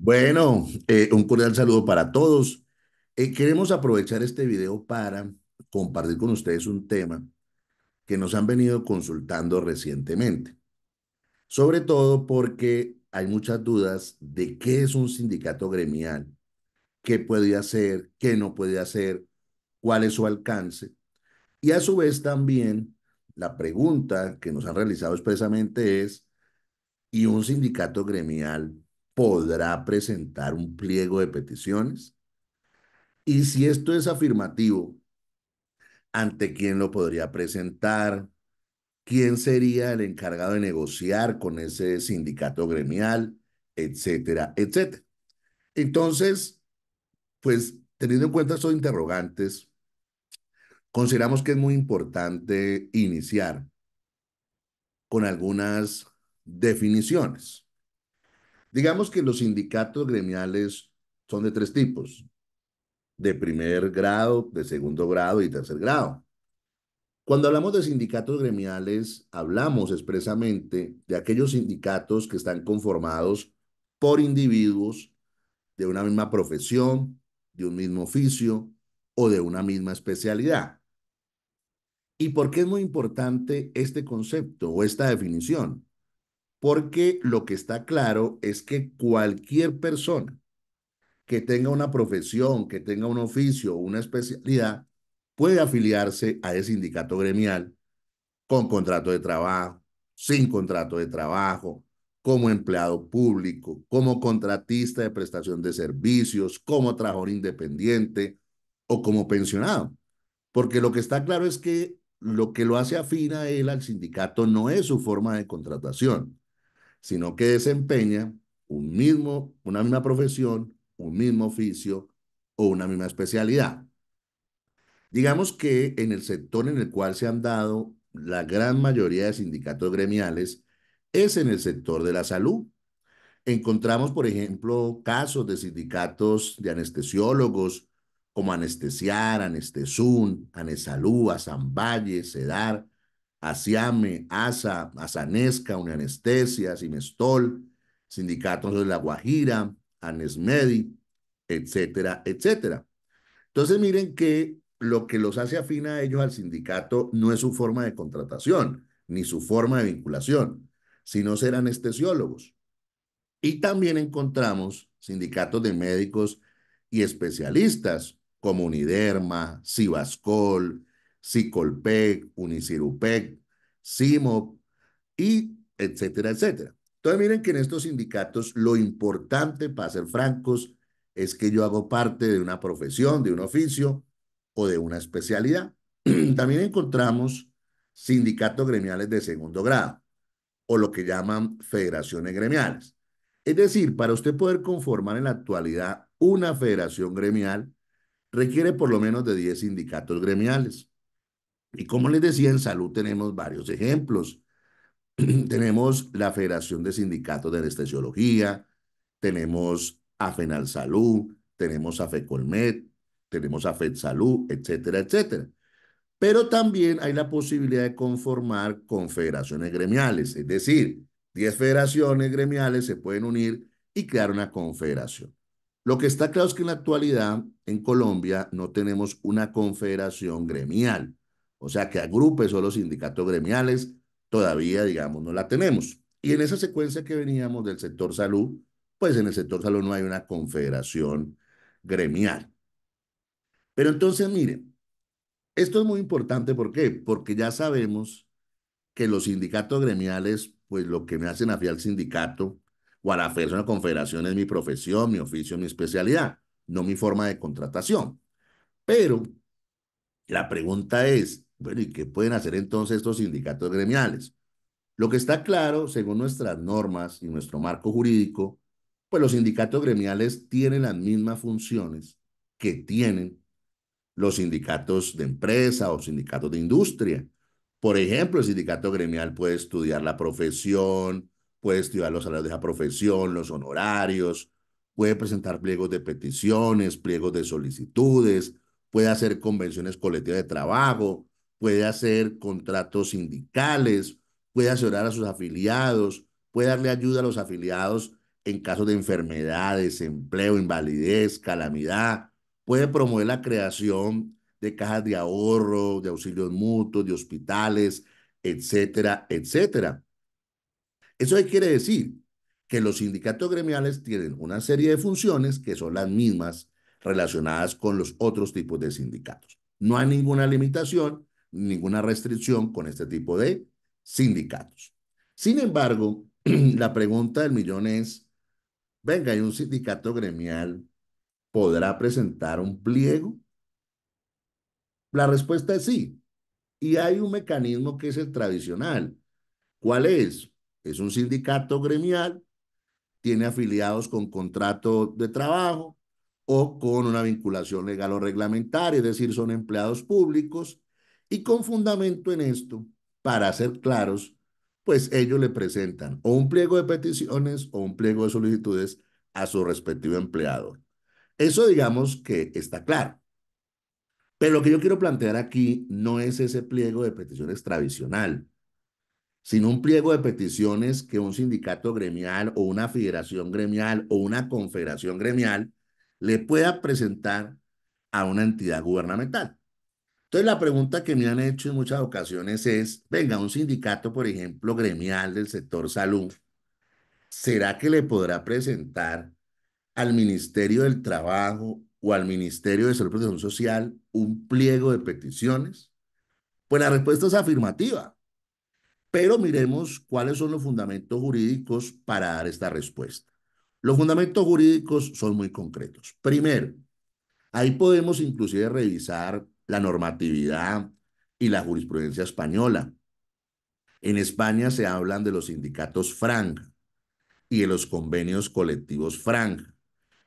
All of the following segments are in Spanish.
Bueno, eh, un cordial saludo para todos. Eh, queremos aprovechar este video para compartir con ustedes un tema que nos han venido consultando recientemente, sobre todo porque hay muchas dudas de qué es un sindicato gremial, qué puede hacer, qué no puede hacer, cuál es su alcance, y a su vez también la pregunta que nos han realizado expresamente es, ¿y un sindicato gremial podrá presentar un pliego de peticiones? Y si esto es afirmativo, ¿ante quién lo podría presentar? ¿Quién sería el encargado de negociar con ese sindicato gremial? Etcétera, etcétera. Entonces, pues teniendo en cuenta estos interrogantes, consideramos que es muy importante iniciar con algunas definiciones. Digamos que los sindicatos gremiales son de tres tipos, de primer grado, de segundo grado y tercer grado. Cuando hablamos de sindicatos gremiales, hablamos expresamente de aquellos sindicatos que están conformados por individuos de una misma profesión, de un mismo oficio o de una misma especialidad. ¿Y por qué es muy importante este concepto o esta definición? porque lo que está claro es que cualquier persona que tenga una profesión, que tenga un oficio, una especialidad, puede afiliarse a ese sindicato gremial con contrato de trabajo, sin contrato de trabajo, como empleado público, como contratista de prestación de servicios, como trabajador independiente o como pensionado. Porque lo que está claro es que lo que lo hace afina él al sindicato no es su forma de contratación, sino que desempeña un mismo, una misma profesión, un mismo oficio o una misma especialidad. Digamos que en el sector en el cual se han dado la gran mayoría de sindicatos gremiales es en el sector de la salud. Encontramos, por ejemplo, casos de sindicatos de anestesiólogos como Anestesiar, Anestesun, Anesalú, Azamballe, Sedar, ASIAME, ASA, ASANESCA, anestesia, SIMESTOL, sindicatos de La Guajira, ANESMEDI, etcétera, etcétera. Entonces miren que lo que los hace afina a ellos al sindicato no es su forma de contratación, ni su forma de vinculación, sino ser anestesiólogos. Y también encontramos sindicatos de médicos y especialistas como Uniderma, Cibascol, Sicolpec, Unicirupec, CIMOP y etcétera, etcétera. Entonces miren que en estos sindicatos lo importante, para ser francos, es que yo hago parte de una profesión, de un oficio o de una especialidad. También encontramos sindicatos gremiales de segundo grado o lo que llaman federaciones gremiales. Es decir, para usted poder conformar en la actualidad una federación gremial, requiere por lo menos de 10 sindicatos gremiales. Y como les decía, en salud tenemos varios ejemplos. tenemos la Federación de Sindicatos de Anestesiología, tenemos AFENAL Salud, tenemos AFECOLMED, tenemos Salud, etcétera, etcétera. Pero también hay la posibilidad de conformar confederaciones gremiales, es decir, 10 federaciones gremiales se pueden unir y crear una confederación. Lo que está claro es que en la actualidad en Colombia no tenemos una confederación gremial. O sea, que agrupe solo sindicatos gremiales, todavía, digamos, no la tenemos. Y en esa secuencia que veníamos del sector salud, pues en el sector salud no hay una confederación gremial. Pero entonces, miren, esto es muy importante, ¿por qué? Porque ya sabemos que los sindicatos gremiales, pues lo que me hacen afiar al sindicato o a la una confederación es mi profesión, mi oficio, mi especialidad, no mi forma de contratación. Pero la pregunta es, bueno, ¿y qué pueden hacer entonces estos sindicatos gremiales? Lo que está claro, según nuestras normas y nuestro marco jurídico, pues los sindicatos gremiales tienen las mismas funciones que tienen los sindicatos de empresa o sindicatos de industria. Por ejemplo, el sindicato gremial puede estudiar la profesión, puede estudiar los salarios de esa profesión, los honorarios, puede presentar pliegos de peticiones, pliegos de solicitudes, puede hacer convenciones colectivas de trabajo, puede hacer contratos sindicales, puede asesorar a sus afiliados, puede darle ayuda a los afiliados en caso de enfermedad, desempleo, invalidez, calamidad, puede promover la creación de cajas de ahorro, de auxilios mutuos, de hospitales, etcétera, etcétera. ¿Eso quiere decir? Que los sindicatos gremiales tienen una serie de funciones que son las mismas relacionadas con los otros tipos de sindicatos. No hay ninguna limitación ninguna restricción con este tipo de sindicatos. Sin embargo, la pregunta del millón es, venga, ¿y un sindicato gremial podrá presentar un pliego? La respuesta es sí. Y hay un mecanismo que es el tradicional. ¿Cuál es? Es un sindicato gremial, tiene afiliados con contrato de trabajo o con una vinculación legal o reglamentaria, es decir, son empleados públicos y con fundamento en esto, para ser claros, pues ellos le presentan o un pliego de peticiones o un pliego de solicitudes a su respectivo empleador. Eso digamos que está claro. Pero lo que yo quiero plantear aquí no es ese pliego de peticiones tradicional, sino un pliego de peticiones que un sindicato gremial o una federación gremial o una confederación gremial le pueda presentar a una entidad gubernamental. Entonces la pregunta que me han hecho en muchas ocasiones es, venga, un sindicato, por ejemplo, gremial del sector salud, ¿será que le podrá presentar al Ministerio del Trabajo o al Ministerio de Salud y Protección Social un pliego de peticiones? Pues la respuesta es afirmativa. Pero miremos cuáles son los fundamentos jurídicos para dar esta respuesta. Los fundamentos jurídicos son muy concretos. Primero, ahí podemos inclusive revisar la normatividad y la jurisprudencia española. En España se hablan de los sindicatos franca y de los convenios colectivos franca.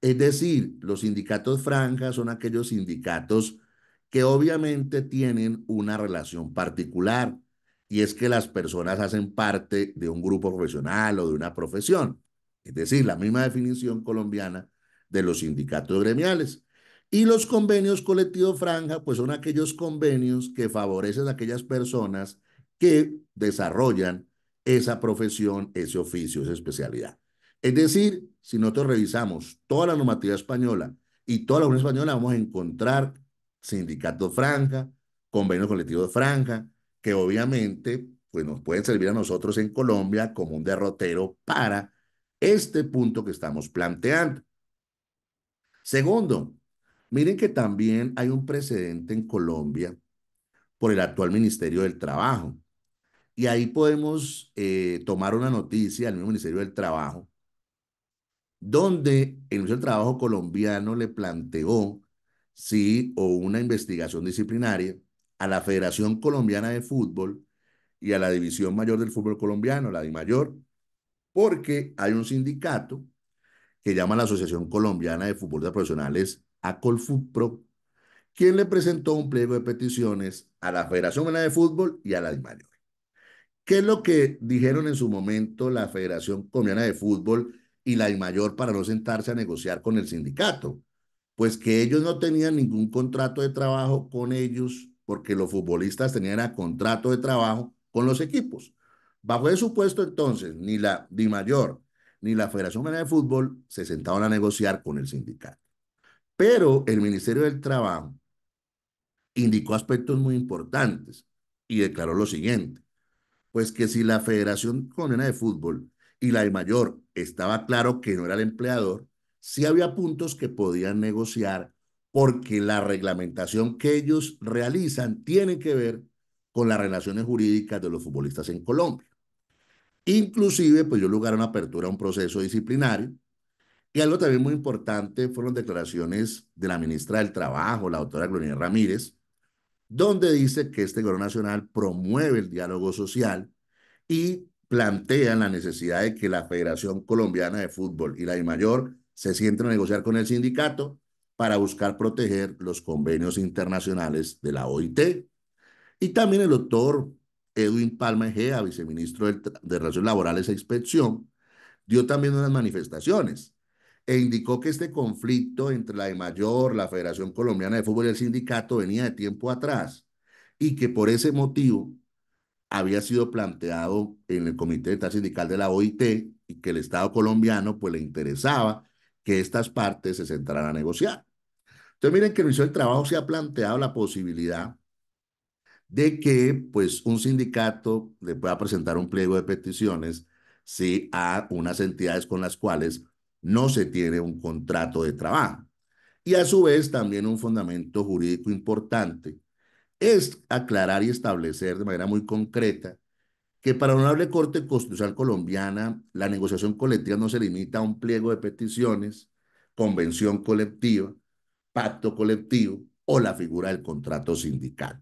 Es decir, los sindicatos franca son aquellos sindicatos que obviamente tienen una relación particular y es que las personas hacen parte de un grupo profesional o de una profesión. Es decir, la misma definición colombiana de los sindicatos gremiales. Y los convenios colectivos franja, pues son aquellos convenios que favorecen a aquellas personas que desarrollan esa profesión, ese oficio, esa especialidad. Es decir, si nosotros revisamos toda la normativa española y toda la Unión Española, vamos a encontrar sindicatos franja, convenios colectivos franja, que obviamente pues nos pueden servir a nosotros en Colombia como un derrotero para este punto que estamos planteando. Segundo, Miren que también hay un precedente en Colombia por el actual Ministerio del Trabajo. Y ahí podemos eh, tomar una noticia del mismo Ministerio del Trabajo, donde el Ministerio del Trabajo colombiano le planteó, sí, o una investigación disciplinaria a la Federación Colombiana de Fútbol y a la División Mayor del Fútbol Colombiano, la DIMAYOR, porque hay un sindicato que llama la Asociación Colombiana de Fútbol de Profesionales a Colfutpro, quien le presentó un pliego de peticiones a la Federación Venezolana de Fútbol y a la DIMAYOR. ¿Qué es lo que dijeron en su momento la Federación Colombiana de Fútbol y la DIMAYOR para no sentarse a negociar con el sindicato? Pues que ellos no tenían ningún contrato de trabajo con ellos porque los futbolistas tenían contrato de trabajo con los equipos. Bajo ese supuesto entonces, ni la DIMAYOR ni la Federación Venezolana de Fútbol se sentaron a negociar con el sindicato. Pero el Ministerio del Trabajo indicó aspectos muy importantes y declaró lo siguiente, pues que si la Federación Colombiana de Fútbol y la de Mayor estaba claro que no era el empleador, sí había puntos que podían negociar porque la reglamentación que ellos realizan tiene que ver con las relaciones jurídicas de los futbolistas en Colombia. Inclusive, pues yo lugar a una apertura a un proceso disciplinario y algo también muy importante fueron declaraciones de la ministra del Trabajo, la doctora Gloria Ramírez, donde dice que este gobierno nacional promueve el diálogo social y plantea la necesidad de que la Federación Colombiana de Fútbol y la de Mayor se sienten a negociar con el sindicato para buscar proteger los convenios internacionales de la OIT. Y también el doctor Edwin Palma Egea, viceministro de Relaciones Laborales e Inspección, dio también unas manifestaciones e indicó que este conflicto entre la de mayor, la Federación Colombiana de Fútbol y el sindicato venía de tiempo atrás y que por ese motivo había sido planteado en el Comité de Sindical de la OIT y que el Estado colombiano pues le interesaba que estas partes se sentaran a negociar. Entonces miren que Ministerio del trabajo se ha planteado la posibilidad de que pues un sindicato le pueda presentar un pliego de peticiones a unas entidades con las cuales no se tiene un contrato de trabajo. Y a su vez también un fundamento jurídico importante es aclarar y establecer de manera muy concreta que para la Honorable Corte Constitucional Colombiana la negociación colectiva no se limita a un pliego de peticiones, convención colectiva, pacto colectivo o la figura del contrato sindical.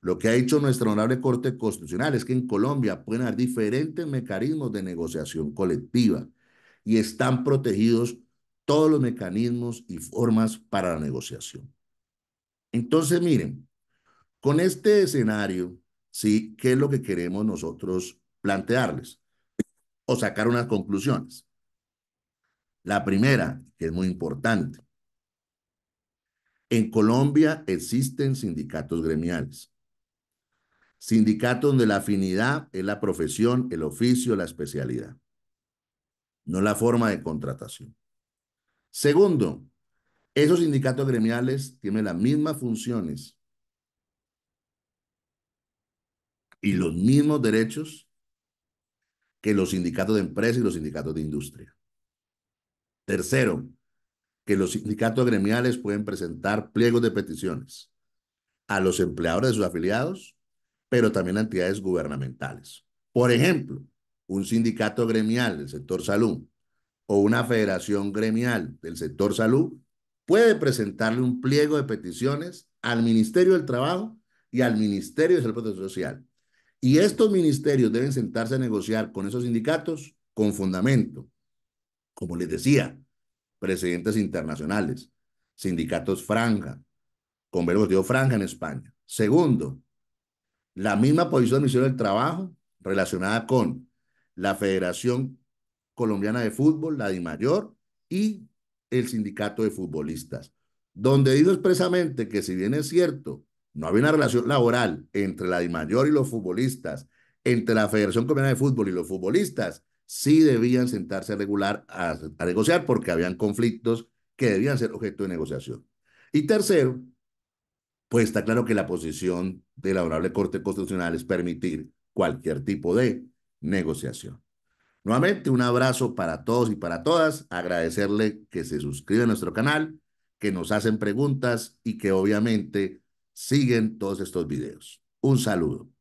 Lo que ha hecho nuestra Honorable Corte Constitucional es que en Colombia pueden haber diferentes mecanismos de negociación colectiva y están protegidos todos los mecanismos y formas para la negociación. Entonces, miren, con este escenario, ¿sí? ¿Qué es lo que queremos nosotros plantearles? O sacar unas conclusiones. La primera, que es muy importante. En Colombia existen sindicatos gremiales. Sindicatos donde la afinidad es la profesión, el oficio, la especialidad no la forma de contratación. Segundo, esos sindicatos gremiales tienen las mismas funciones y los mismos derechos que los sindicatos de empresa y los sindicatos de industria. Tercero, que los sindicatos gremiales pueden presentar pliegos de peticiones a los empleadores de sus afiliados, pero también a entidades gubernamentales. Por ejemplo, un sindicato gremial del sector salud o una federación gremial del sector salud puede presentarle un pliego de peticiones al Ministerio del Trabajo y al Ministerio de Salud Social. Y estos ministerios deben sentarse a negociar con esos sindicatos con fundamento. Como les decía, presidentes internacionales, sindicatos franja, con verbo franja en España. Segundo, la misma posición del Ministerio del Trabajo relacionada con la Federación Colombiana de Fútbol, la DIMAYOR y el Sindicato de Futbolistas, donde dijo expresamente que si bien es cierto, no había una relación laboral entre la Mayor y los futbolistas, entre la Federación Colombiana de Fútbol y los futbolistas, sí debían sentarse a regular, a, a negociar, porque habían conflictos que debían ser objeto de negociación. Y tercero, pues está claro que la posición de la Honorable Corte Constitucional es permitir cualquier tipo de negociación. Nuevamente, un abrazo para todos y para todas. Agradecerle que se suscribe a nuestro canal, que nos hacen preguntas y que obviamente siguen todos estos videos. Un saludo.